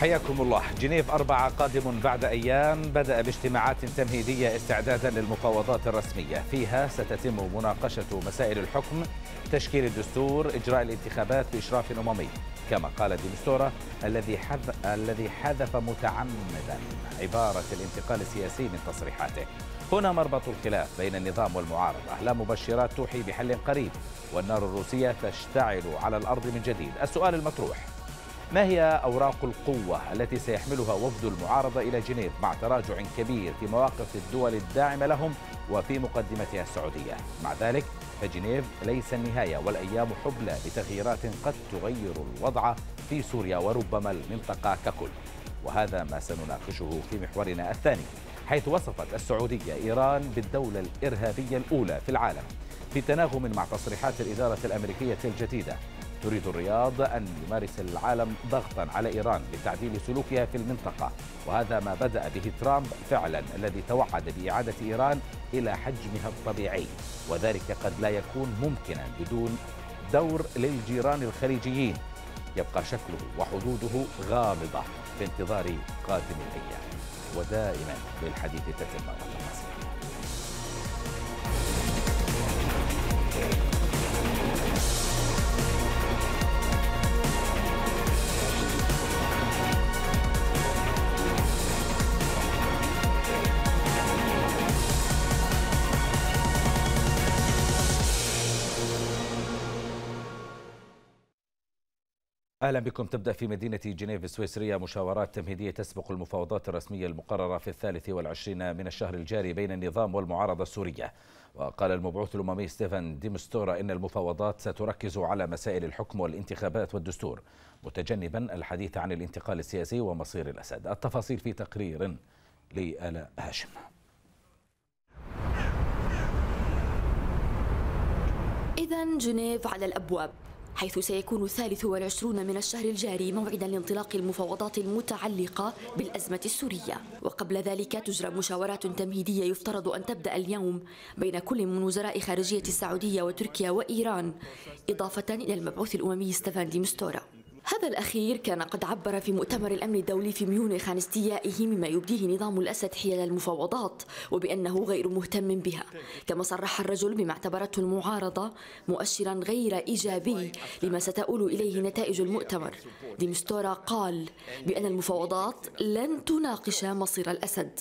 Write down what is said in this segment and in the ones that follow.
حياكم الله جنيف أربعة قادم بعد أيام بدأ باجتماعات تمهيدية استعدادا للمفاوضات الرسمية فيها ستتم مناقشة مسائل الحكم تشكيل الدستور إجراء الانتخابات بإشراف أممي كما قال ديمستورا الذي الذي حذف متعمدا عبارة الانتقال السياسي من تصريحاته هنا مربط الخلاف بين النظام والمعارضة لا مبشرات توحي بحل قريب والنار الروسية تشتعل على الأرض من جديد السؤال المطروح ما هي أوراق القوة التي سيحملها وفد المعارضة إلى جنيف مع تراجع كبير في مواقف الدول الداعمة لهم وفي مقدمتها السعودية مع ذلك فجنيف ليس النهاية والأيام حبلى لتغييرات قد تغير الوضع في سوريا وربما المنطقة ككل وهذا ما سنناقشه في محورنا الثاني حيث وصفت السعودية إيران بالدولة الإرهابية الأولى في العالم في تناغم مع تصريحات الإدارة الأمريكية الجديدة تريد الرياض أن يمارس العالم ضغطا على إيران لتعديل سلوكها في المنطقة وهذا ما بدأ به ترامب فعلا الذي توعد بإعادة إيران إلى حجمها الطبيعي وذلك قد لا يكون ممكنا بدون دور للجيران الخليجيين يبقى شكله وحدوده غامضة في انتظار قادم الأيام ودائما للحديث تتم الله أهلا بكم تبدأ في مدينة جنيف السويسرية مشاورات تمهيدية تسبق المفاوضات الرسمية المقررة في الثالث والعشرين من الشهر الجاري بين النظام والمعارضة السورية وقال المبعوث الأممي ستيفن ديمستورا إن المفاوضات ستركز على مسائل الحكم والانتخابات والدستور متجنبا الحديث عن الانتقال السياسي ومصير الأسد التفاصيل في تقرير لآلاء هاشم إذا جنيف على الأبواب حيث سيكون الثالث والعشرون من الشهر الجاري موعدا لانطلاق المفاوضات المتعلقة بالأزمة السورية وقبل ذلك تجرى مشاورات تمهيدية يفترض أن تبدأ اليوم بين كل من وزراء خارجية السعودية وتركيا وإيران إضافة إلى المبعوث الأممي ستيفان دي هذا الأخير كان قد عبر في مؤتمر الأمن الدولي في ميونخ عن استيائه مما يبديه نظام الأسد حيال المفاوضات وبأنه غير مهتم بها كما صرح الرجل بما اعتبرته المعارضة مؤشرا غير إيجابي لما ستؤول إليه نتائج المؤتمر ديمستورا قال بأن المفاوضات لن تناقش مصير الأسد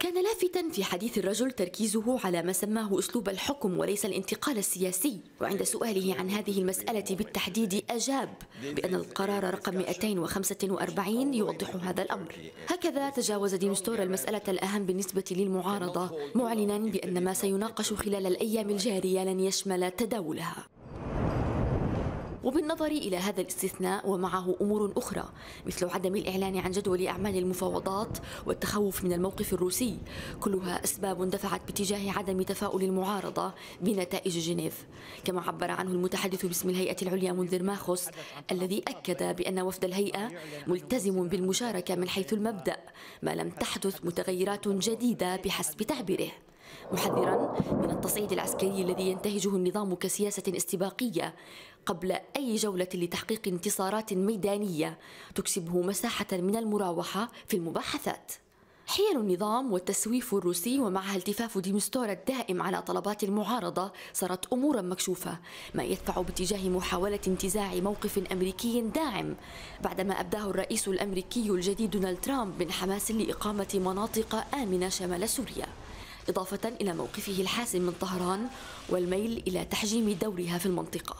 كان لافتا في حديث الرجل تركيزه على ما سماه أسلوب الحكم وليس الانتقال السياسي وعند سؤاله عن هذه المسألة بالتحديد أجاب بأن القرار رقم 245 يوضح هذا الأمر هكذا تجاوز دينستور المسألة الأهم بالنسبة للمعارضة معلنا بأن ما سيناقش خلال الأيام الجارية لن يشمل تداولها وبالنظر إلى هذا الاستثناء ومعه أمور أخرى مثل عدم الإعلان عن جدول أعمال المفاوضات والتخوف من الموقف الروسي كلها أسباب دفعت باتجاه عدم تفاؤل المعارضة بنتائج جنيف كما عبر عنه المتحدث باسم الهيئة العليا منذر ماخوس الذي أكد بأن وفد الهيئة ملتزم بالمشاركة من حيث المبدأ ما لم تحدث متغيرات جديدة بحسب تعبيره محذرا من التصعيد العسكري الذي ينتهجه النظام كسياسة استباقية قبل أي جولة لتحقيق انتصارات ميدانية تكسبه مساحة من المراوحة في المباحثات حيل النظام والتسويف الروسي ومعها التفاف ديمستورا الدائم على طلبات المعارضة صارت أمورا مكشوفة ما يدفع باتجاه محاولة انتزاع موقف أمريكي داعم بعدما أبداه الرئيس الأمريكي الجديد دونالد ترامب من حماس لإقامة مناطق آمنة شمال سوريا إضافة إلى موقفه الحاسم من طهران والميل إلى تحجيم دورها في المنطقة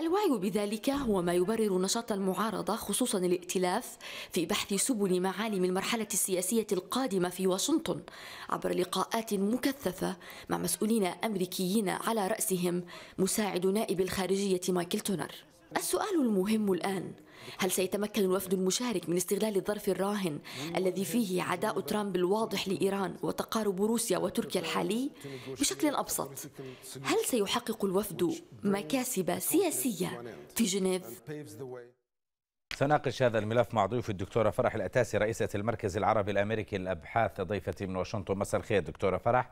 الوعي بذلك هو ما يبرر نشاط المعارضة خصوصا الائتلاف في بحث سبل معالم المرحلة السياسية القادمة في واشنطن عبر لقاءات مكثفة مع مسؤولين أمريكيين على رأسهم مساعد نائب الخارجية مايكل تونر السؤال المهم الآن هل سيتمكن الوفد المشارك من استغلال الظرف الراهن الذي فيه عداء ترامب الواضح لإيران وتقارب روسيا وتركيا الحالي بشكل أبسط هل سيحقق الوفد مكاسب سياسية في جنيف؟ سناقش هذا الملف مع ضيوف الدكتورة فرح الأتاسي رئيسة المركز العربي الأمريكي للأبحاث ضيفتي من واشنطن مساء الخير دكتورة فرح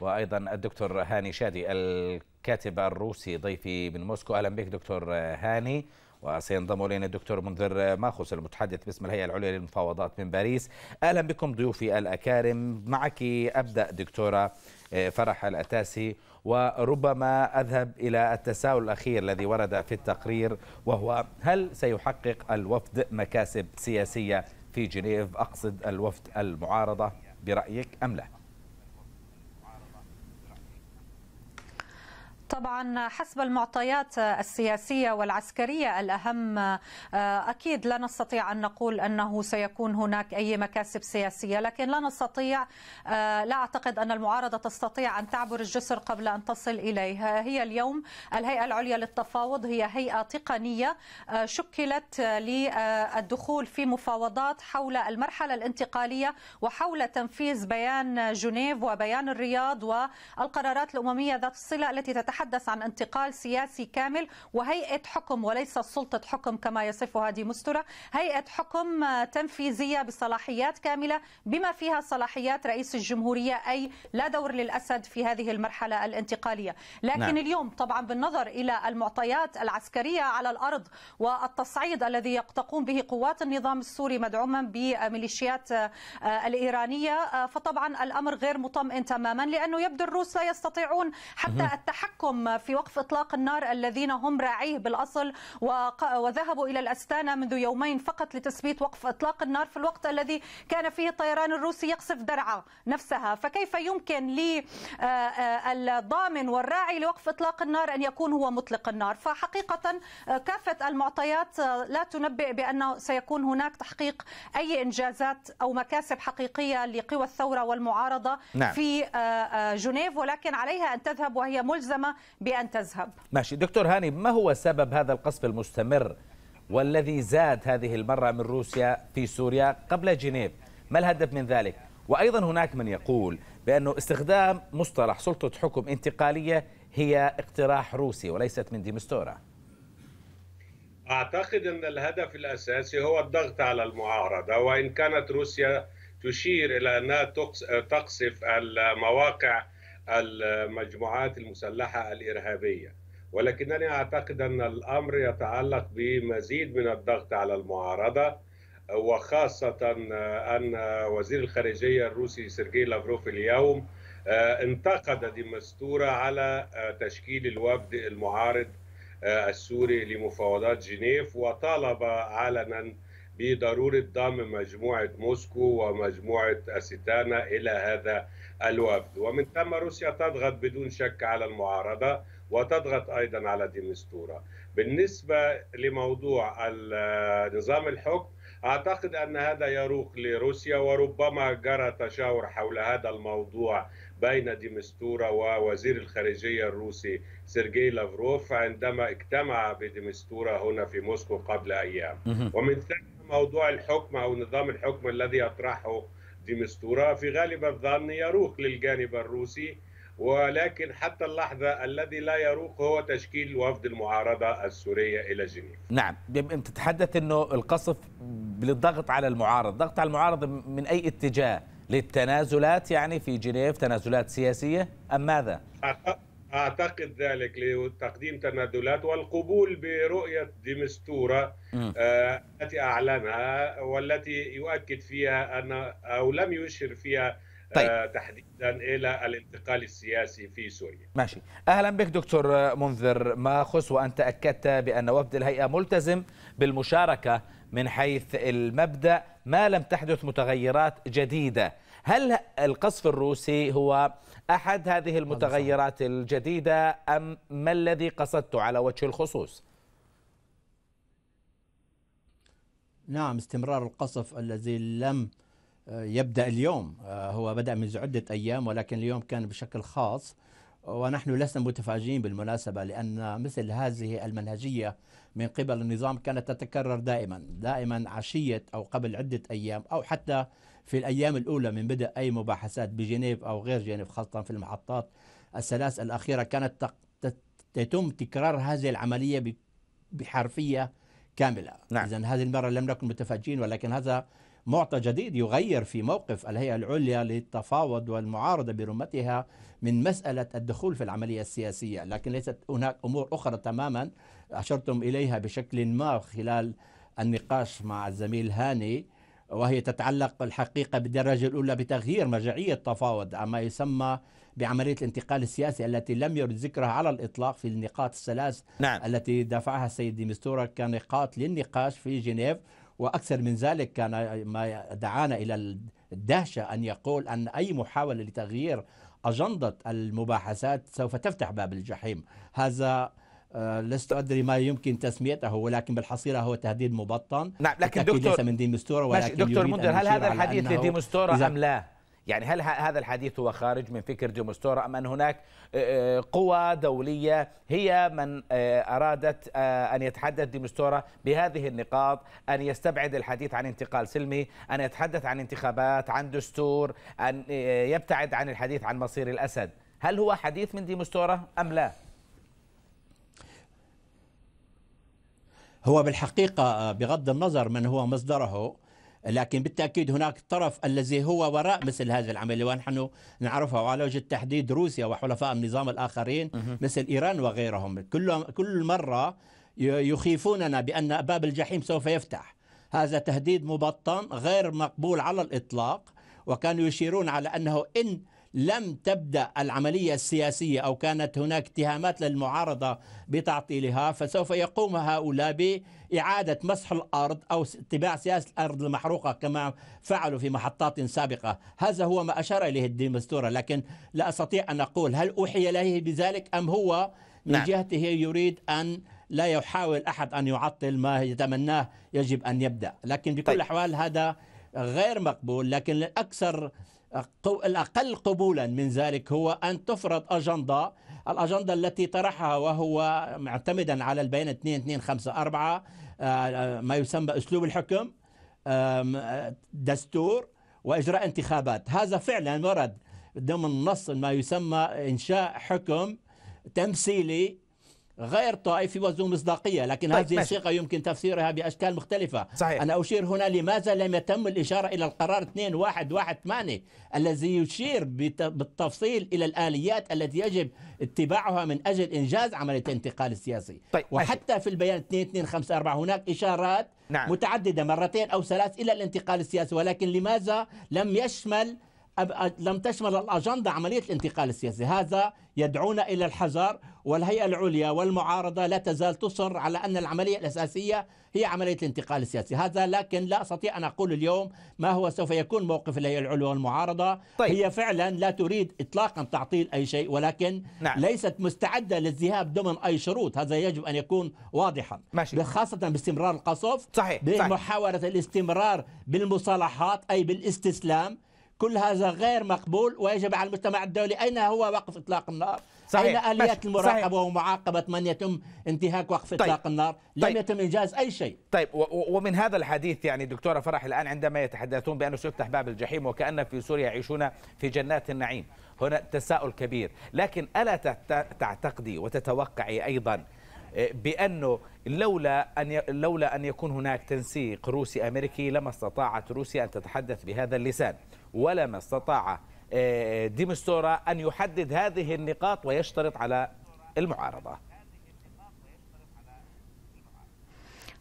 وأيضا الدكتور هاني شادي الكاتب الروسي ضيفي من موسكو أهلا بك دكتور هاني وسينضم الينا الدكتور منذر ماخوس المتحدث باسم الهيئه العليا للمفاوضات من باريس اهلا بكم ضيوفي الاكارم معك ابدا دكتوره فرح الاتاسي وربما اذهب الى التساؤل الاخير الذي ورد في التقرير وهو هل سيحقق الوفد مكاسب سياسيه في جنيف اقصد الوفد المعارضه برايك ام لا؟ طبعا حسب المعطيات السياسية والعسكرية الأهم آه، أكيد لا نستطيع أن نقول أنه سيكون هناك أي مكاسب سياسية لكن لا نستطيع آه، لا أعتقد أن المعارضة تستطيع أن تعبر الجسر قبل أن تصل إليه هي اليوم الهيئة العليا للتفاوض هي هيئة تقنية آه، شكلت للدخول في مفاوضات حول المرحلة الانتقالية وحول تنفيذ بيان جنيف وبيان الرياض والقرارات الأممية ذات الصلة التي تتحدث نتحدث عن انتقال سياسي كامل وهيئة حكم وليس سلطة حكم كما يصفها دي مسترة هيئة حكم تنفيذية بصلاحيات كاملة بما فيها صلاحيات رئيس الجمهورية أي لا دور للأسد في هذه المرحلة الانتقالية لكن نعم. اليوم طبعا بالنظر إلى المعطيات العسكرية على الأرض والتصعيد الذي تقوم به قوات النظام السوري مدعوما بميليشيات آه، الإيرانية آه، فطبعا الأمر غير مطمئن تماما لأنه يبدو الروس لا يستطيعون حتى التحكم لهم في وقف إطلاق النار الذين هم راعيه بالأصل وذهبوا إلى الأستانة منذ يومين فقط لتثبيت وقف إطلاق النار في الوقت الذي كان فيه الطيران الروسي يقصف درعا نفسها فكيف يمكن للضامن آه، آه، والراعي لوقف إطلاق النار أن يكون هو مطلق النار فحقيقة آه، كافة المعطيات لا تنبئ بأنه سيكون هناك تحقيق أي إنجازات أو مكاسب حقيقية لقوى الثورة والمعارضة نعم. في جنيف ولكن عليها أن تذهب وهي ملزمة بأن تذهب ماشي دكتور هاني ما هو سبب هذا القصف المستمر والذي زاد هذه المرة من روسيا في سوريا قبل جنيف ما الهدف من ذلك وأيضا هناك من يقول بأنه استخدام مصطلح سلطة حكم انتقالية هي اقتراح روسي وليست من ديمستورا أعتقد أن الهدف الأساسي هو الضغط على المعارضة وإن كانت روسيا تشير إلى أنها تقصف المواقع المجموعات المسلحه الارهابيه ولكنني اعتقد ان الامر يتعلق بمزيد من الضغط على المعارضه وخاصه ان وزير الخارجيه الروسي سيرجي لافروف اليوم آه، انتقد ديمستوره على آه، تشكيل الوفد المعارض آه، السوري لمفاوضات جنيف وطالب علنا بضروره ضم مجموعه موسكو ومجموعه أستانا الى هذا الوفد ومن ثم روسيا تضغط بدون شك على المعارضة وتضغط أيضا على ديمستورا بالنسبة لموضوع نظام الحكم أعتقد أن هذا يروق لروسيا وربما جرى تشاور حول هذا الموضوع بين ديمستورا ووزير الخارجية الروسي سيرجي لافروف عندما اجتمع بديمستورا هنا في موسكو قبل أيام ومن ثم موضوع الحكم أو نظام الحكم الذي يطرحه ديمستورة في غالب الظن يروق للجانب الروسي ولكن حتى اللحظة الذي لا يروق هو تشكيل وفد المعارضة السورية إلى جنيف نعم أنت تتحدث أنه القصف للضغط على المعارض ضغط على المعارض من أي اتجاه للتنازلات يعني في جنيف تنازلات سياسية أم ماذا؟ أعتقد ذلك لتقديم تماثلات والقبول برؤية ديمستورا آه، التي أعلنها والتي يؤكد فيها أن أو لم يشر فيها آه، طيب. تحديدا الى الانتقال السياسي في سوريا. ماشي، اهلا بك دكتور منذر ماخص وانت اكدت بان وفد الهيئه ملتزم بالمشاركه من حيث المبدا ما لم تحدث متغيرات جديده. هل القصف الروسي هو أحد هذه المتغيرات الجديدة أم ما الذي قصدته على وجه الخصوص؟ نعم استمرار القصف الذي لم آه، يبدأ اليوم آه، هو بدأ منذ عدة أيام ولكن اليوم كان بشكل خاص ونحن لسنا متفاجئين بالمناسبة لأن مثل هذه المنهجية من قبل النظام كانت تتكرر دائما دائما عشية أو قبل عدة أيام أو حتى في الأيام الأولى من بدء أي مباحثات بجنيف أو غير جنيف خاصة في المحطات الثلاث الأخيرة كانت تتم تكرار هذه العملية بحرفية كاملة نعم. إذا هذه المرة لم نكن متفاجئين ولكن هذا معطى جديد يغير في موقف الهيئة العليا للتفاوض والمعارضة برمتها من مسألة الدخول في العملية السياسية لكن ليست هناك أمور أخرى تماما أشرتم إليها بشكل ما خلال النقاش مع الزميل هاني وهي تتعلق الحقيقة بالدرجة الأولى بتغيير مرجعية تفاوض ما يسمى بعملية الانتقال السياسي التي لم يرد ذكرها على الإطلاق في النقاط الثلاث نعم. التي دفعها السيد ديمستورا كنقاط للنقاش في جنيف وأكثر من ذلك كان ما دعانا إلى الدهشة أن يقول أن أي محاولة لتغيير أجندة المباحثات سوف تفتح باب الجحيم هذا آه، لست ادري ما يمكن تسميته ولكن بالحصيله هو تهديد مبطن نعم لكن دكتور ليس من ديمستورا ولكن دكتور مندر هل هذا الحديث لديمستورا ام لا؟ يعني هل هذا الحديث هو خارج من فكر ديمستورا ام ان هناك آه، آه، قوى دوليه هي من ارادت ان يتحدث ديمستورا بهذه النقاط ان يستبعد الحديث عن انتقال سلمي ان يتحدث عن انتخابات عن دستور ان يبتعد عن الحديث عن مصير الاسد هل هو حديث من ديمستورا ام لا؟ هو بالحقيقة آه، بغض النظر من هو مصدره لكن بالتأكيد هناك الطرف الذي هو وراء مثل هذه العملية ونحن نعرفها وعلى وجه التحديد روسيا وحلفاء النظام الآخرين مثل إيران وغيرهم كل, كل مرة يخيفوننا بأن باب الجحيم سوف يفتح هذا تهديد مبطن غير مقبول على الإطلاق وكانوا يشيرون على أنه إن لم تبدأ العملية السياسية أو كانت هناك اتهامات للمعارضة بتعطيلها فسوف يقوم هؤلاء بإعادة مسح الأرض أو اتباع سياسة الأرض المحروقة كما فعلوا في محطات سابقة هذا هو ما أشار إليه الدستورة لكن لا أستطيع أن أقول هل أوحي إليه بذلك أم هو من نعم. جهته يريد أن لا يحاول أحد أن يعطل ما يتمناه يجب أن يبدأ لكن بكل طيب. الأحوال هذا غير مقبول لكن الأكثر الأقل قبولا من ذلك هو أن تفرض أجندة الأجندة التي طرحها وهو معتمدا على البيان 2254 آه، ما يسمى أسلوب الحكم دستور وإجراء انتخابات هذا فعلا ورد ضمن نص ما يسمى إنشاء حكم تمثيلي غير طائفي وذو مصداقية لكن طيب هذه ماشي. الصيغة يمكن تفسيرها بأشكال مختلفة صحيح. أنا أشير هنا لماذا لم يتم الإشارة إلى القرار 2118 الذي يشير بالتفصيل إلى الآليات التي يجب اتباعها من أجل إنجاز عملية الانتقال السياسي طيب وحتى ماشي. في البيان 2254 هناك إشارات نعم. متعددة مرتين أو ثلاث إلى الانتقال السياسي ولكن لماذا لم يشمل لم تشمل الأجندة عملية الانتقال السياسي هذا يدعونا إلى الحذر والهيئة العليا والمعارضة لا تزال تصر على أن العملية الأساسية هي عملية الانتقال السياسي هذا لكن لا أستطيع أن أقول اليوم ما هو سوف يكون موقف الهيئة العليا والمعارضة طيب. هي فعلا لا تريد إطلاقا تعطيل أي شيء ولكن نعم. ليست مستعدة للذهاب ضمن أي شروط هذا يجب أن يكون واضحا ماشي. خاصة باستمرار القصف صحيح. بمحاولة صحيح. الاستمرار بالمصالحات أي بالاستسلام كل هذا غير مقبول ويجب على المجتمع الدولي أين هو وقف إطلاق النار صحيح. أين آليات المراقبة صحيح. ومعاقبة من يتم انتهاك وقف طيب. إطلاق النار لم طيب. يتم إنجاز أي شيء طيب ومن هذا الحديث يعني دكتورة فرح الآن عندما يتحدثون بأنه سيفتح باب الجحيم وكأن في سوريا يعيشون في جنات النعيم هنا تساؤل كبير لكن ألا تعتقدي وتتوقعي أيضا آه، بانه لولا ان ي... لولا ان يكون هناك تنسيق روسي امريكي لما استطاعت روسيا ان تتحدث بهذا اللسان ولما استطاع آه، ديمستورا أن يحدد هذه النقاط ويشترط على المعارضة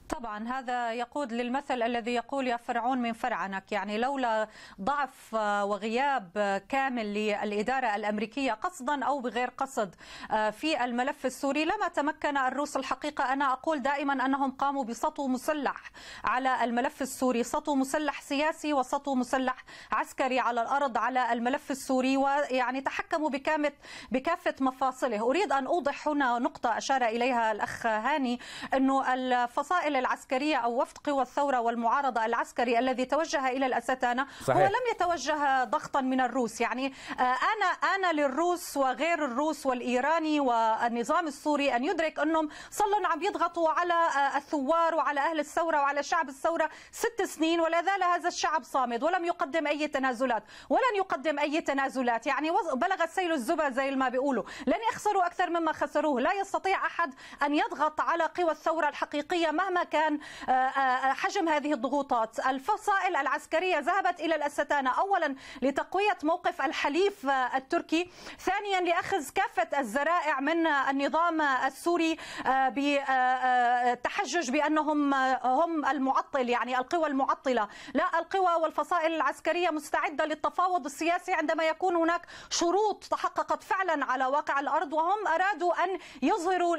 طبعا هذا يقود للمثل الذي يقول يا فرعون من فرعنك يعني لولا ضعف وغياب كامل للإدارة الأمريكية قصدا أو بغير قصد آه، في الملف السوري لما تمكن الروس الحقيقة أنا أقول دائما أنهم قاموا بسطو مسلح على الملف السوري سطو مسلح سياسي وسطو مسلح عسكري على الأرض على الملف السوري ويعني تحكموا بكامل بكافة مفاصله أريد أن أوضح هنا نقطة أشار إليها الأخ هاني أنه الفصائل العسكرية أو وفد قوى الثورة والمعارضة العسكري الذي توجه إلى الأستانة صحيح. هو لم يتوجه ضغطا من الروس يعني آه، أنا أنا للروس وغير الروس والإيراني والنظام السوري أن يدرك أنهم صلوا عم يضغطوا على آه، الثوار وعلى أهل الثورة وعلى شعب الثورة ست سنين ولا زال هذا الشعب صامد ولم يقدم أي تنازلات ولن يقدم أي تنازلات يعني بلغ السيل الزبا زي ما بيقولوا لن يخسروا أكثر مما خسروه لا يستطيع أحد أن يضغط على قوى الثورة الحقيقية مهما كان آه، آه، حجم هذه الضغوطات الفصائل العسكرية ذهبت إلى الأستانة أولا لتقوية موقف الحليف آه، التركي ثانيا لأخذ كافة الذرائع من النظام السوري بتحجج بأنهم هم المعطل يعني القوى المعطلة لا القوى والفصائل العسكرية مستعدة للتفاوض السياسي عندما يكون هناك شروط تحققت فعلا على واقع الأرض وهم أرادوا أن يظهروا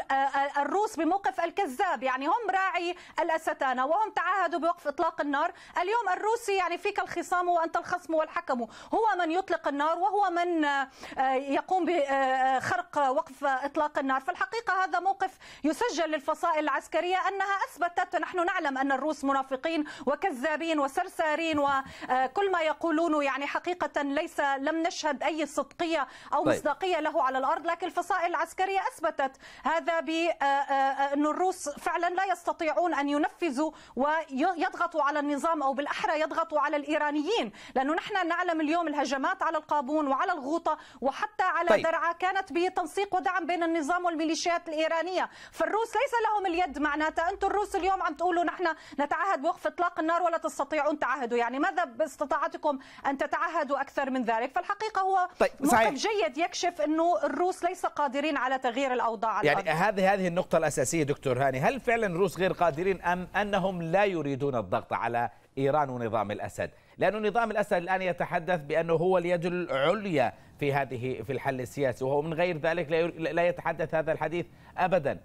الروس بموقف الكذاب يعني هم راعي الأستانة وهم تعاهدوا بوقف إطلاق النار اليوم الروسي يعني فيك الخصام وأنت الخصم والحكم هو من يطلق النار وهو من آه، يقوم بخرق وقف إطلاق النار فالحقيقة هذا موقف يسجل للفصائل العسكرية أنها أثبتت نحن نعلم أن الروس منافقين وكذابين وسرسارين وكل آه، ما يقولونه يعني حقيقة ليس لم نشهد أي صدقية أو طيب. مصداقية له على الأرض لكن الفصائل العسكرية أثبتت هذا بأن آه، الروس فعلا لا يستطيعون يستطيعون أن ينفذوا ويضغطوا على النظام أو بالأحرى يضغطوا على الإيرانيين لأنه نحن نعلم اليوم الهجمات على القابون وعلى الغوطة وحتى على طيب. درعا كانت بتنسيق ودعم بين النظام والميليشيات الإيرانية فالروس ليس لهم اليد معناتها أنتم الروس اليوم عم تقولوا نحن نتعهد بوقف إطلاق النار ولا تستطيعون تعهدوا يعني ماذا باستطاعتكم أن تتعهدوا أكثر من ذلك فالحقيقة هو طيب. موقف جيد يكشف أنه الروس ليس قادرين على تغيير الأوضاع يعني هذه هذه النقطة الأساسية دكتور هاني هل فعلا الروس غير قادرين قادرين أم أنهم لا يريدون الضغط على إيران ونظام الأسد لأن نظام الأسد الآن يتحدث بأنه هو اليد العليا في هذه في الحل السياسي وهو من غير ذلك لا يتحدث هذا الحديث أبدا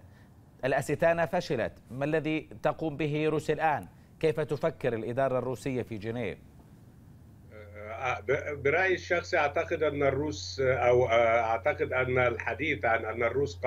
الأستانة فشلت ما الذي تقوم به روسيا الآن كيف تفكر الإدارة الروسية في جنيف آه، برأيي الشخصي أعتقد أن الروس أو آه، أعتقد أن الحديث عن أن الروس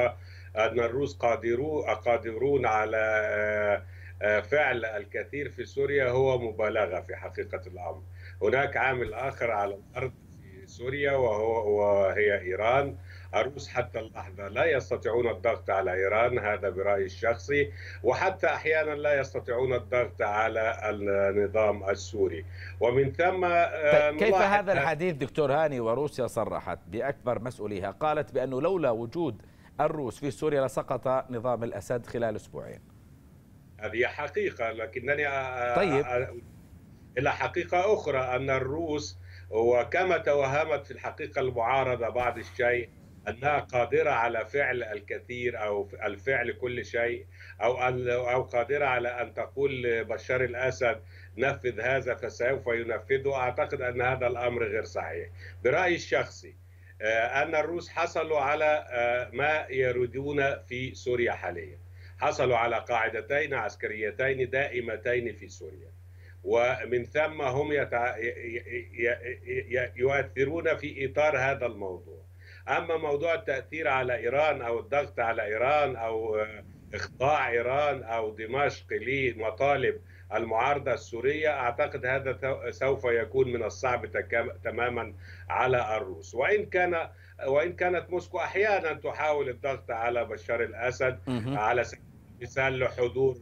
أن الروس قادرون قادرون على آه، آه، فعل الكثير في سوريا هو مبالغة في حقيقة الأمر هناك عامل آخر على الأرض في سوريا وهو وهي إيران الروس حتى اللحظة لا يستطيعون الضغط على إيران هذا برأيي الشخصي وحتى أحيانا لا يستطيعون الضغط على النظام السوري ومن ثم آه، طيب، كيف هذا الحديث دكتور هاني وروسيا صرحت بأكبر مسؤوليها قالت بأنه لولا وجود الروس في سوريا لسقط نظام الأسد خلال أسبوعين هذه حقيقة لكنني طيب إلى حقيقة أخرى أن الروس وكما توهمت في الحقيقة المعارضة بعض الشيء أنها قادرة على فعل الكثير أو الفعل كل شيء أو أو قادرة على أن تقول لبشار الأسد نفذ هذا فسوف ينفذه أعتقد أن هذا الأمر غير صحيح برأيي الشخصي آه، ان الروس حصلوا على آه، ما يريدون في سوريا حاليا حصلوا على قاعدتين عسكريتين دائمتين في سوريا ومن ثم هم يتع... يؤثرون في اطار هذا الموضوع اما موضوع التاثير على ايران او الضغط على ايران او آه، اخضاع ايران او دمشق لمطالب المعارضة السورية أعتقد هذا سوف يكون من الصعب تماما على الروس وإن كان وإن كانت موسكو أحيانا تحاول الضغط على بشار الأسد على سبيل المثال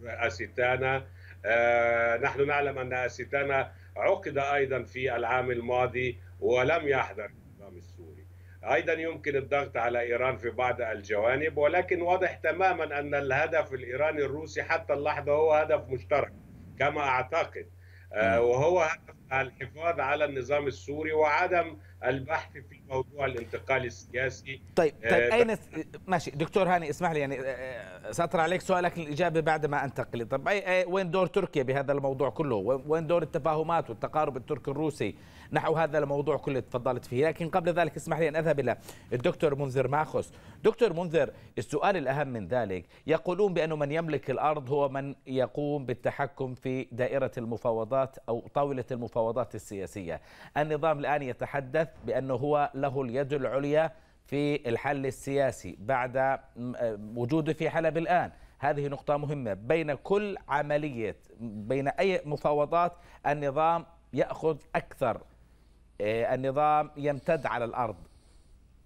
أسيتانا آه، نحن نعلم أن أسيتانا عقد أيضا في العام الماضي ولم يحضر النظام السوري أيضا يمكن الضغط على إيران في بعض الجوانب ولكن واضح تماما أن الهدف الإيراني الروسي حتى اللحظة هو هدف مشترك كما أعتقد آه، نعم. وهو الحفاظ على النظام السوري وعدم البحث في موضوع الانتقال السياسي طيب آه، طيب اين ماشي دكتور هاني اسمح لي يعني آه، آه، ساطر عليك سؤالك الاجابه بعد ما انتقل طب أي وين دور تركيا بهذا الموضوع كله وين دور التفاهمات والتقارب التركي الروسي نحو هذا الموضوع كله تفضلت فيه لكن قبل ذلك اسمح لي ان اذهب الى الدكتور منذر ماخوس دكتور منذر السؤال الاهم من ذلك يقولون بان من يملك الارض هو من يقوم بالتحكم في دائره المفاوضات او طاوله المفاوضات السياسيه النظام الان يتحدث بانه هو له اليد العليا في الحل السياسي بعد آه، وجوده في حلب الآن هذه نقطة مهمة بين كل عملية بين أي مفاوضات النظام يأخذ أكثر آه، النظام يمتد على الأرض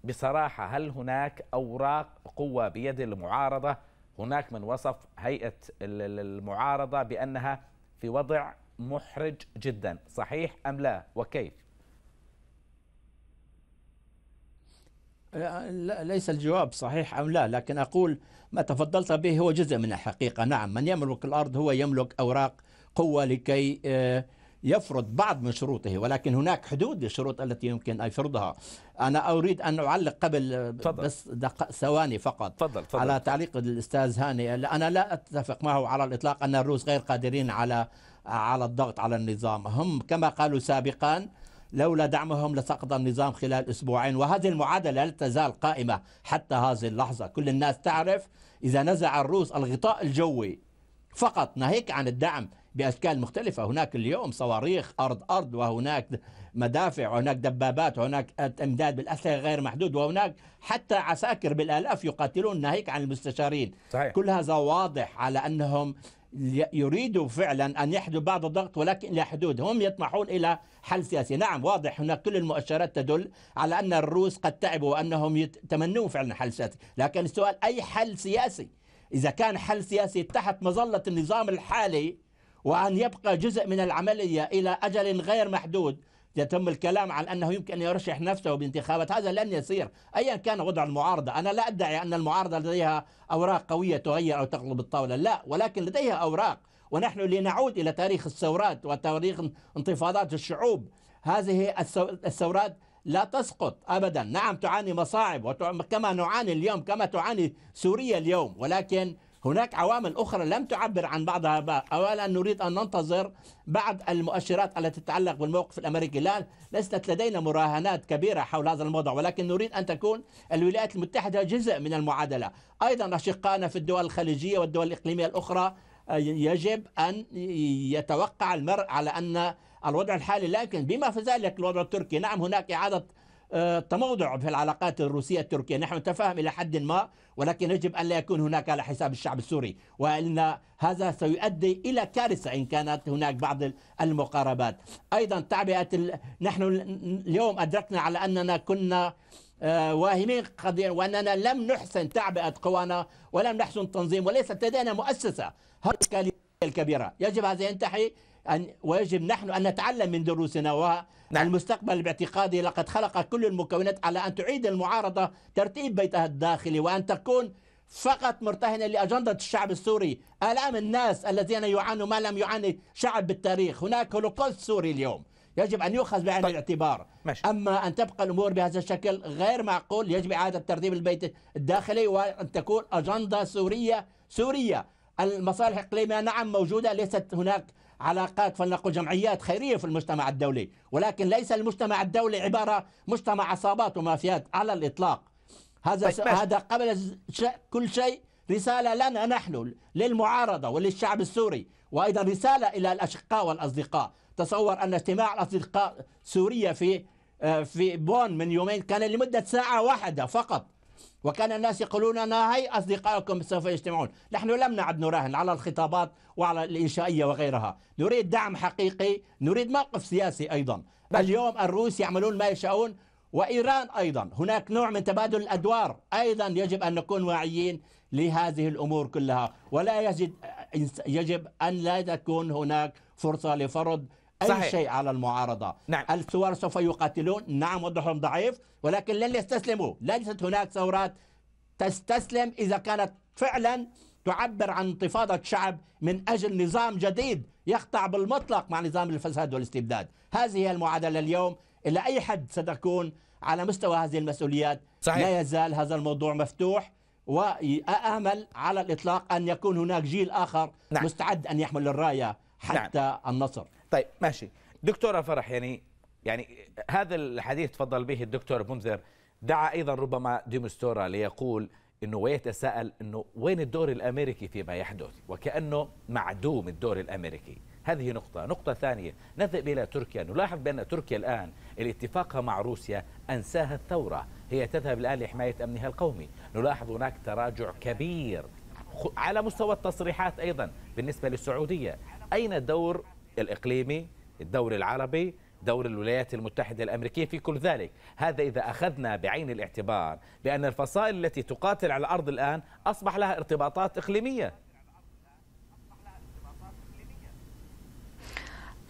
بصراحة هل هناك أوراق قوة بيد المعارضة هناك من وصف هيئة المعارضة بأنها في وضع محرج جدا صحيح أم لا وكيف ليس الجواب صحيح أو لا لكن أقول ما تفضلت به هو جزء من الحقيقة نعم من يملك الأرض هو يملك أوراق قوة لكي آه، يفرض بعض من شروطه ولكن هناك حدود للشروط التي يمكن أن يفرضها أنا أريد أن أعلق قبل آه، فضل. بس دق... ثواني فقط فضل. فضل. على تعليق الأستاذ هاني أنا لا أتفق معه على الإطلاق أن الروس غير قادرين على على الضغط على النظام هم كما قالوا سابقا لولا دعمهم لسقط النظام خلال أسبوعين وهذه المعادلة لا تزال قائمة حتى هذه اللحظة كل الناس تعرف إذا نزع الروس الغطاء الجوي فقط ناهيك عن الدعم بأشكال مختلفة هناك اليوم صواريخ أرض أرض وهناك مدافع وهناك دبابات وهناك امداد بالاسلحه غير محدود وهناك حتى عساكر بالالاف يقاتلون ناهيك عن المستشارين صحيح. كل هذا واضح على انهم يريدوا فعلا أن يحدوا بعض الضغط ولكن إلى حدود هم يطمحون إلى حل سياسي نعم واضح هناك كل المؤشرات تدل على أن الروس قد تعبوا وأنهم يتمنون فعلا حل سياسي لكن السؤال أي حل سياسي إذا كان حل سياسي تحت مظلة النظام الحالي وأن يبقى جزء من العملية إلى أجل غير محدود يتم الكلام عن أنه يمكن أن يرشح نفسه بانتخابات هذا لن يصير أيا كان وضع المعارضة أنا لا أدعي أن المعارضة لديها أوراق قوية تغير أو تقلب الطاولة لا ولكن لديها أوراق ونحن لنعود إلى تاريخ الثورات وتاريخ انتفاضات الشعوب هذه الثورات لا تسقط ابدا نعم تعاني مصاعب وكما نعاني اليوم كما تعاني سوريا اليوم ولكن هناك عوامل أخرى لم تعبر عن بعضها بقى. أولا نريد أن ننتظر بعض المؤشرات التي تتعلق بالموقف الأمريكي لا ليست لدينا مراهنات كبيرة حول هذا الموضوع ولكن نريد أن تكون الولايات المتحدة جزء من المعادلة أيضا أشقائنا في الدول الخليجية والدول الإقليمية الأخرى آه، يجب أن يتوقع المرء على أن الوضع الحالي لكن بما في ذلك الوضع التركي نعم هناك إعادة تموضع في العلاقات الروسية التركية نحن نتفاهم إلى حد ما ولكن يجب أن لا يكون هناك على حساب الشعب السوري وإن هذا سيؤدي إلى كارثة إن كانت هناك بعض المقاربات أيضا تعبئة ال... نحن اليوم أدركنا على أننا كنا آه، واهمين قضية وأننا لم نحسن تعبئة قوانا ولم نحسن تنظيم وليست لدينا مؤسسة هذه الكبيرة يجب هذا ينتهي أن ويجب نحن أن نتعلم من دروسنا و نعم. المستقبل باعتقادي لقد خلق كل المكونات على أن تعيد المعارضة ترتيب بيتها الداخلي وأن تكون فقط مرتهنة لأجندة الشعب السوري آلام الناس الذين يعانوا ما لم يعاني شعب بالتاريخ هناك هولوكوست سوري اليوم يجب أن يؤخذ بعين طيب. الاعتبار ماشي. أما أن تبقى الأمور بهذا الشكل غير معقول يجب إعادة ترتيب البيت الداخلي وأن تكون أجندة سورية سورية المصالح الإقليمية نعم موجودة ليست هناك علاقات فلنقل جمعيات خيريه في المجتمع الدولي ولكن ليس المجتمع الدولي عباره مجتمع عصابات ومافيات على الاطلاق هذا طيب، س... هذا قبل كل شيء رساله لنا نحن للمعارضه وللشعب السوري وايضا رساله الى الاشقاء والاصدقاء تصور ان اجتماع الاصدقاء سوريا في آه، في بون من يومين كان لمده ساعه واحده فقط وكان الناس يقولون لنا هي أصدقائكم سوف يجتمعون نحن لم نعد نراهن على الخطابات وعلى الإنشائية وغيرها نريد دعم حقيقي نريد موقف سياسي أيضا اليوم الروس يعملون ما يشاؤون وإيران أيضا هناك نوع من تبادل الأدوار أيضا يجب أن نكون واعيين لهذه الأمور كلها ولا يجب أن لا تكون هناك فرصة لفرض أي شيء على المعارضة نعم. الثوار سوف يقاتلون نعم وضعهم ضعيف ولكن لن يستسلموا ليست هناك ثورات تستسلم إذا كانت فعلا تعبر عن انتفاضة شعب من أجل نظام جديد يقطع بالمطلق مع نظام الفساد والاستبداد هذه هي المعادلة اليوم إلى أي حد ستكون على مستوى هذه المسؤوليات صحيح. لا يزال هذا الموضوع مفتوح وأأمل على الإطلاق أن يكون هناك جيل آخر نعم. مستعد أن يحمل الراية نعم. حتى نعم. النصر طيب ماشي دكتوره فرح يعني يعني هذا الحديث تفضل به الدكتور منذر دعا ايضا ربما ديمستورا ليقول انه ويتساءل انه وين الدور الامريكي فيما يحدث وكانه معدوم الدور الامريكي هذه نقطة، نقطة ثانية نذهب إلى تركيا، نلاحظ بأن تركيا الآن الاتفاقها مع روسيا أنساها الثورة، هي تذهب الآن لحماية أمنها القومي، نلاحظ هناك تراجع كبير على مستوى التصريحات أيضا بالنسبة للسعودية، أين دور الإقليمي الدوري العربي دور الولايات المتحدة الأمريكية في كل ذلك هذا إذا أخذنا بعين الاعتبار بأن الفصائل التي تقاتل على الأرض الآن أصبح لها ارتباطات إقليمية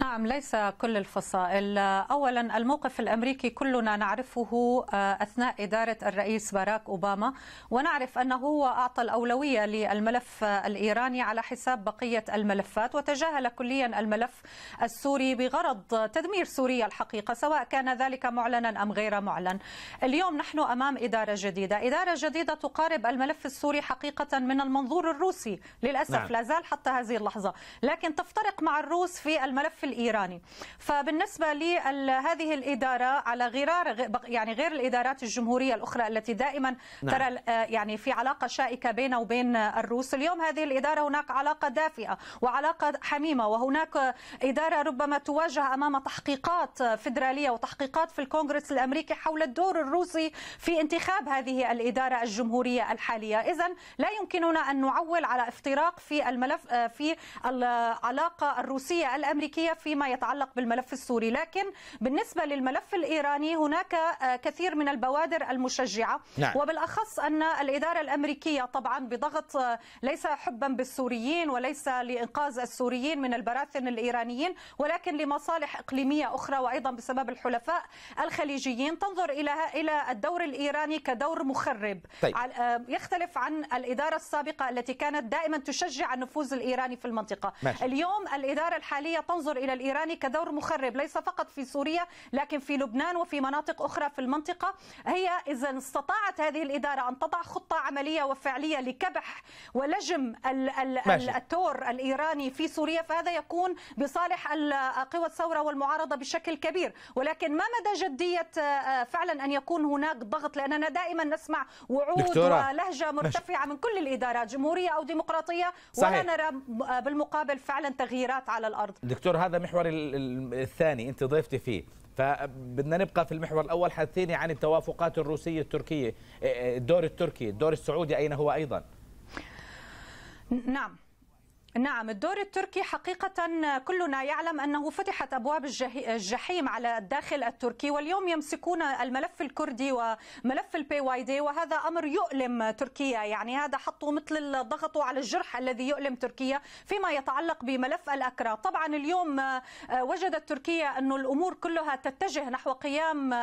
نعم ليس كل الفصائل اولا الموقف الامريكي كلنا نعرفه آه، اثناء اداره الرئيس باراك اوباما ونعرف انه هو اعطى الاولويه للملف الايراني على حساب بقيه الملفات وتجاهل كليا الملف السوري بغرض تدمير سوريا الحقيقه سواء كان ذلك معلنا ام غير معلن اليوم نحن امام اداره جديده اداره جديده تقارب الملف السوري حقيقه من المنظور الروسي للاسف نعم. لا زال حتى هذه اللحظه لكن تفترق مع الروس في الملف الايراني فبالنسبه لهذه الاداره على غرار يعني غير الادارات الجمهوريه الاخرى التي دائما نعم. ترى آه، يعني في علاقه شائكه بين وبين الروس اليوم هذه الاداره هناك علاقه دافئه وعلاقه حميمه وهناك اداره ربما تواجه امام تحقيقات فدراليه وتحقيقات في الكونغرس الامريكي حول الدور الروسي في انتخاب هذه الاداره الجمهوريه الحاليه اذا لا يمكننا ان نعول على افتراق في الملف آه، في العلاقه الروسيه الامريكيه فيما يتعلق بالملف السوري لكن بالنسبة للملف الإيراني هناك آه، كثير من البوادر المشجعة نعم. وبالأخص أن الإدارة الأمريكية طبعا بضغط آه، ليس حبا بالسوريين وليس لإنقاذ السوريين من البراثن الإيرانيين ولكن لمصالح إقليمية أخرى وأيضا بسبب الحلفاء الخليجيين تنظر إلى إلى الدور الإيراني كدور مخرب طيب. آه، يختلف عن الإدارة السابقة التي كانت دائما تشجع النفوذ الإيراني في المنطقة ماشي. اليوم الإدارة الحالية تنظر إلى الإيراني كدور مخرب ليس فقط في سوريا لكن في لبنان وفي مناطق أخرى في المنطقة هي إذا استطاعت هذه الإدارة أن تضع خطة عملية وفعلية لكبح ولجم التور الإيراني في سوريا فهذا يكون بصالح قوى الثورة والمعارضة بشكل كبير ولكن ما مدى جدية آه، آه، فعلا أن يكون هناك ضغط لأننا دائما نسمع وعود دكتورة. ولهجة مرتفعة من كل الإدارات جمهورية أو ديمقراطية صحيح. ولا نرى آه، بالمقابل فعلا تغييرات على الأرض دكتور هذا المحور الثاني انت ضيفتي فيه فبدنا نبقى في المحور الاول حدثيني يعني عن التوافقات الروسيه التركيه إيه، إيه، الدور التركي الدور السعودي اين هو ايضا نعم نعم الدور التركي حقيقة كلنا يعلم أنه فتحت أبواب الجحيم على الداخل التركي واليوم يمسكون الملف الكردي وملف البي واي دي وهذا أمر يؤلم تركيا يعني هذا حطوا مثل الضغط على الجرح الذي يؤلم تركيا فيما يتعلق بملف الأكراد طبعا اليوم وجدت تركيا أن الأمور كلها تتجه نحو قيام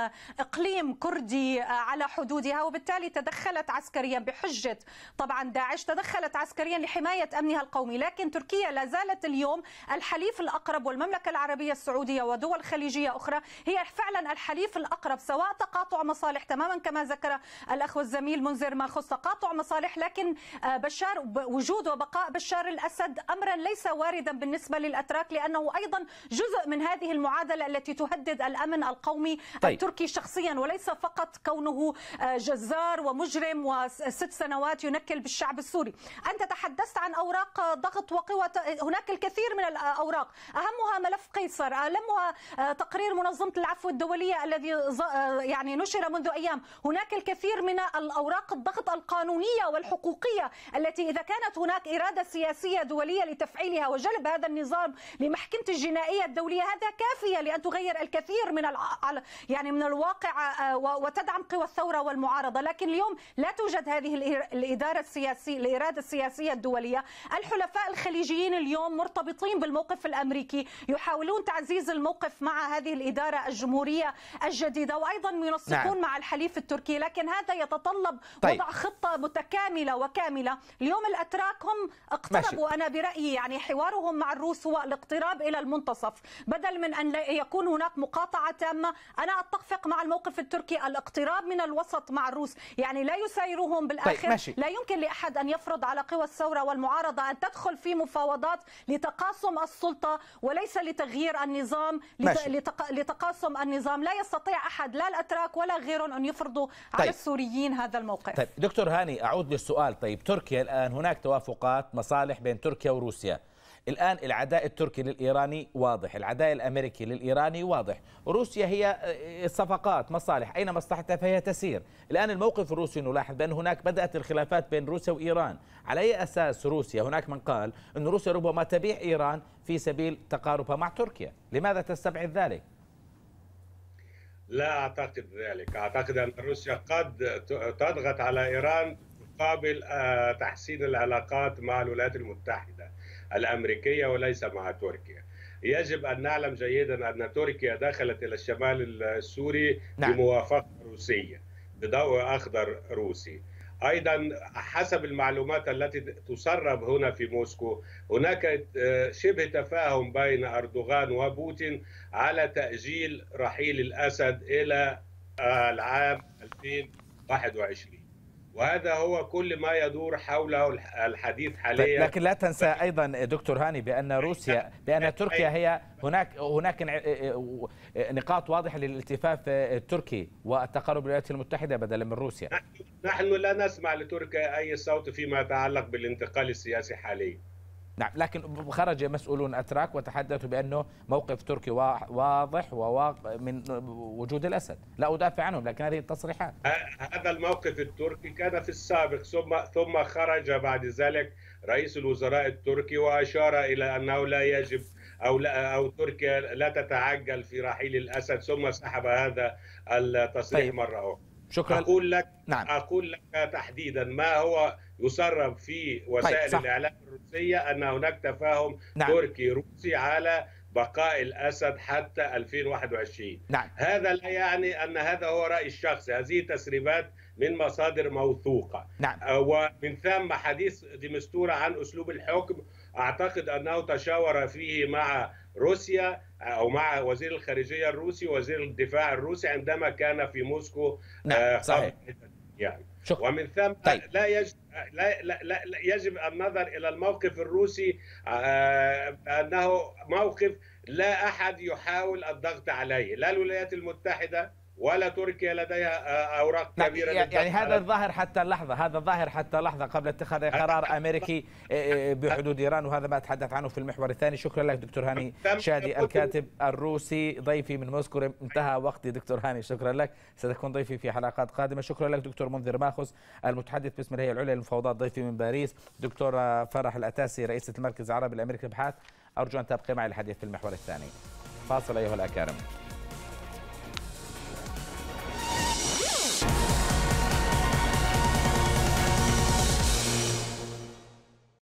إقليم كردي على حدودها وبالتالي تدخلت عسكريا بحجة طبعا داعش تدخلت عسكريا لحماية أمنها القومي لكن لكن تركيا لا زالت اليوم الحليف الأقرب والمملكة العربية السعودية ودول خليجية أخرى هي فعلا الحليف الأقرب سواء تقاطع مصالح تماما كما ذكر الأخ والزميل منذر ما خص تقاطع مصالح لكن آه، بشار وجود وبقاء بشار الأسد أمرا ليس واردا بالنسبة للأتراك لأنه أيضا جزء من هذه المعادلة التي تهدد الأمن القومي طيب. التركي شخصيا وليس فقط كونه آه، جزار ومجرم وست سنوات ينكل بالشعب السوري أنت تحدثت عن أوراق ضغط الضغط وقوى هناك الكثير من الأوراق أهمها ملف قيصر أهمها آه، تقرير منظمة العفو الدولية الذي آه، يعني نشر منذ أيام هناك الكثير من الأوراق الضغط القانونية والحقوقية التي إذا كانت هناك إرادة سياسية دولية لتفعيلها وجلب هذا النظام لمحكمة الجنائية الدولية هذا كافية لأن تغير الكثير من يعني من الواقع آه، وتدعم قوى الثورة والمعارضة لكن اليوم لا توجد هذه الإدارة السياسية الإرادة السياسية الدولية الحلفاء الخليجيين اليوم مرتبطين بالموقف الامريكي يحاولون تعزيز الموقف مع هذه الاداره الجمهوريه الجديده وايضا ينسقون نعم. مع الحليف التركي لكن هذا يتطلب طيب. وضع خطه متكامله وكامله اليوم الاتراك هم اقتربوا ماشي. انا برايي يعني حوارهم مع الروس هو الاقتراب الى المنتصف بدل من ان يكون هناك مقاطعه تامه انا اتفق مع الموقف التركي الاقتراب من الوسط مع الروس يعني لا يسيرهم بالاخر طيب. ماشي. لا يمكن لاحد ان يفرض على قوى الثوره والمعارضه ان تدخل في في مفاوضات لتقاسم السلطه وليس لتغيير النظام ماشي. لتق... لتقاسم النظام لا يستطيع احد لا الاتراك ولا غيرهم ان يفرضوا طيب. على السوريين هذا الموقف طيب دكتور هاني اعود للسؤال طيب تركيا الان هناك توافقات مصالح بين تركيا وروسيا الآن العداء التركي للإيراني واضح العداء الأمريكي للإيراني واضح روسيا هي آه، صفقات مصالح أين مصلحتها فهي تسير الآن الموقف الروسي نلاحظ بأن هناك بدأت الخلافات بين روسيا وإيران على أي أساس روسيا هناك من قال أن روسيا ربما تبيع إيران في سبيل تقاربها مع تركيا لماذا تستبعد ذلك؟ لا أعتقد ذلك أعتقد أن روسيا قد تضغط على إيران مقابل آه، تحسين العلاقات مع الولايات المتحدة الأمريكية وليس مع تركيا يجب أن نعلم جيدا أن تركيا دخلت إلى الشمال السوري نعم. بموافقة روسية بضوء أخضر روسي ايضا حسب المعلومات التي تسرب هنا في موسكو هناك آه، شبه تفاهم بين اردوغان وبوتين على تاجيل رحيل الاسد الى آه، العام 2021 وهذا هو كل ما يدور حوله الحديث حاليا لكن لا تنسى ايضا دكتور هاني بان روسيا نعم. بان تركيا هي هناك هناك آه، آه، آه، نقاط واضحه للالتفاف التركي والتقارب الولايات المتحده بدلا من روسيا نحن لا نسمع لتركيا اي صوت فيما يتعلق بالانتقال السياسي حاليا نعم لكن خرج مسؤولون أتراك وتحدثوا بأنه موقف تركي واضح وواضح من وجود الأسد لا أدافع عنهم لكن هذه التصريحات هذا الموقف التركي كان في السابق ثم ثم خرج بعد ذلك رئيس الوزراء التركي وأشار إلى أنه لا يجب أو لا أو تركيا لا تتعجل في رحيل الأسد ثم سحب هذا التصريح طيب. مرة أخرى شكرا أقول لك نعم. أقول لك تحديدا ما هو يسرب في طيب، وسائل طيب الاعلام الروسيه ان هناك تفاهم نعم. تركي روسي على بقاء الاسد حتى 2021 نعم. هذا لا يعني ان هذا هو راي الشخص هذه تسريبات من مصادر موثوقه نعم. أه، ومن ثم حديث ديمستورا عن اسلوب الحكم اعتقد انه تشاور فيه مع روسيا أه، او مع وزير الخارجيه الروسي وزير الدفاع الروسي عندما كان في موسكو نعم. أه، صحيح يعني. شكرا. ومن ثم طيب. لا يجب لا, لا, لا يجب النظر الى الموقف الروسي آه، انه موقف لا احد يحاول الضغط عليه لا الولايات المتحده ولا تركيا لديها آه، اوراق نعم، كبيره يعني, يعني هذا الظاهر حتى اللحظه هذا الظاهر حتى اللحظه قبل اتخاذ قرار امريكي آه، آه، بحدود ايران وهذا ما اتحدث عنه في المحور الثاني شكرا لك دكتور هاني شادي الكاتب الروسي ضيفي من موسكو انتهى وقتي دكتور هاني شكرا لك ستكون ضيفي في حلقات قادمه شكرا لك دكتور منذر ماخوس المتحدث باسم الهيئه العليا للمفاوضات ضيفي من باريس دكتور فرح الاتاسي رئيسه المركز العربي الامريكي للابحاث ارجو ان تبقي معي الحديث في المحور الثاني فاصل ايها الاكارم